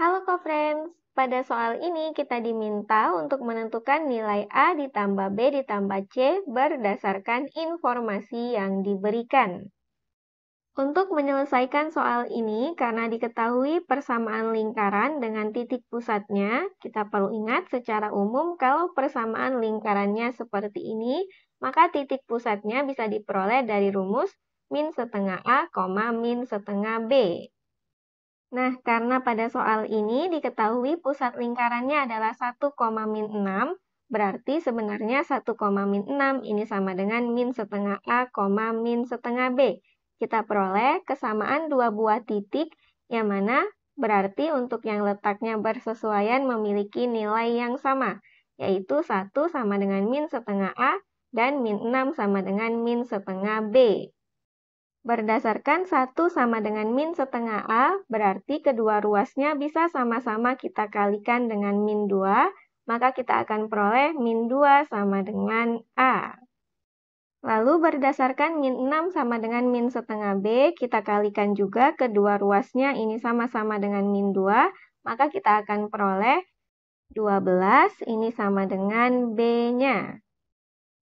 Halo co-friends, pada soal ini kita diminta untuk menentukan nilai A ditambah B ditambah C berdasarkan informasi yang diberikan. Untuk menyelesaikan soal ini, karena diketahui persamaan lingkaran dengan titik pusatnya, kita perlu ingat secara umum kalau persamaan lingkarannya seperti ini, maka titik pusatnya bisa diperoleh dari rumus min setengah A, min setengah B. Nah, karena pada soal ini diketahui pusat lingkarannya adalah 1,6, berarti sebenarnya 1,6 ini sama dengan min setengah A, min setengah B. Kita peroleh kesamaan dua buah titik yang mana berarti untuk yang letaknya bersesuaian memiliki nilai yang sama, yaitu 1 sama dengan min setengah A dan min 6 sama dengan min setengah B. Berdasarkan 1 sama dengan min setengah A, berarti kedua ruasnya bisa sama-sama kita kalikan dengan min 2, maka kita akan peroleh min 2 sama dengan A. Lalu berdasarkan min 6 sama dengan min setengah B, kita kalikan juga kedua ruasnya ini sama-sama dengan min 2, maka kita akan peroleh 12 ini sama dengan B-nya.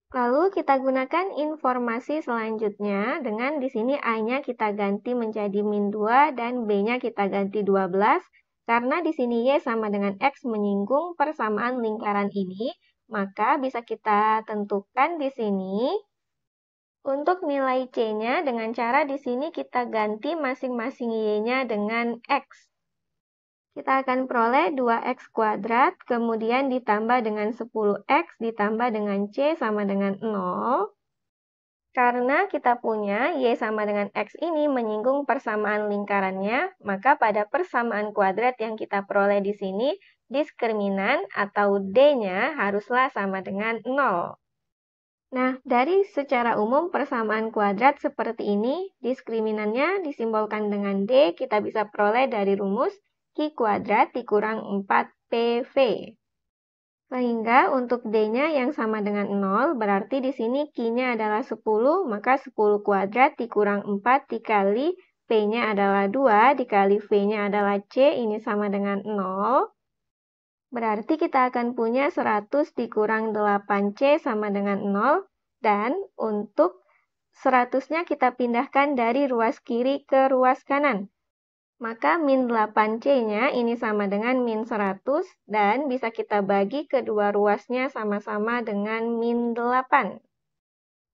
Lalu kita gunakan informasi selanjutnya dengan di sini A-nya kita ganti menjadi min 2 dan B-nya kita ganti 12 karena di sini Y sama dengan X menyinggung persamaan lingkaran ini, maka bisa kita tentukan di sini untuk nilai C-nya dengan cara di sini kita ganti masing-masing Y-nya dengan X kita akan peroleh 2x kuadrat, kemudian ditambah dengan 10x, ditambah dengan C sama dengan 0. Karena kita punya Y sama dengan X ini menyinggung persamaan lingkarannya, maka pada persamaan kuadrat yang kita peroleh di sini, diskriminan atau D-nya haruslah sama dengan 0. Nah, dari secara umum persamaan kuadrat seperti ini, diskriminannya disimbolkan dengan D, kita bisa peroleh dari rumus Ki kuadrat dikurang 4PV. Sehingga untuk D-nya yang sama dengan 0, berarti di sini ki nya adalah 10, maka 10 kuadrat dikurang 4 dikali P-nya adalah 2, dikali V-nya adalah C, ini sama dengan 0. Berarti kita akan punya 100 dikurang 8C sama dengan 0. Dan untuk 100-nya kita pindahkan dari ruas kiri ke ruas kanan. Maka min 8C-nya ini sama dengan min 100 dan bisa kita bagi kedua ruasnya sama-sama dengan min 8.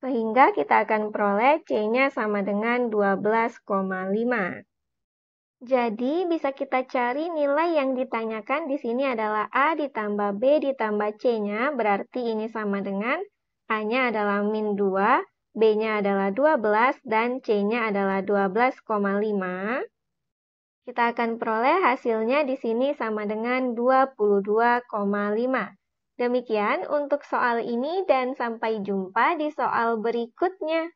Sehingga kita akan peroleh C-nya sama dengan 12,5. Jadi bisa kita cari nilai yang ditanyakan di sini adalah A ditambah B ditambah C-nya berarti ini sama dengan A-nya adalah min 2, B-nya adalah 12, dan C-nya adalah 12,5. Kita akan peroleh hasilnya di sini sama dengan 22,5. Demikian untuk soal ini dan sampai jumpa di soal berikutnya.